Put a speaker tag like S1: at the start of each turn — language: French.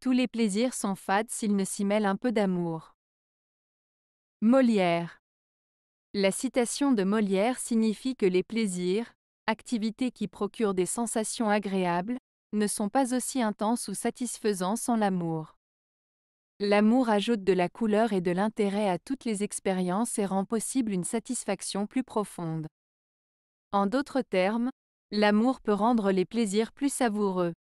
S1: Tous les plaisirs sont fades s'ils ne s'y mêlent un peu d'amour. Molière. La citation de Molière signifie que les plaisirs, activités qui procurent des sensations agréables, ne sont pas aussi intenses ou satisfaisants sans l'amour. L'amour ajoute de la couleur et de l'intérêt à toutes les expériences et rend possible une satisfaction plus profonde. En d'autres termes, l'amour peut rendre les plaisirs plus savoureux.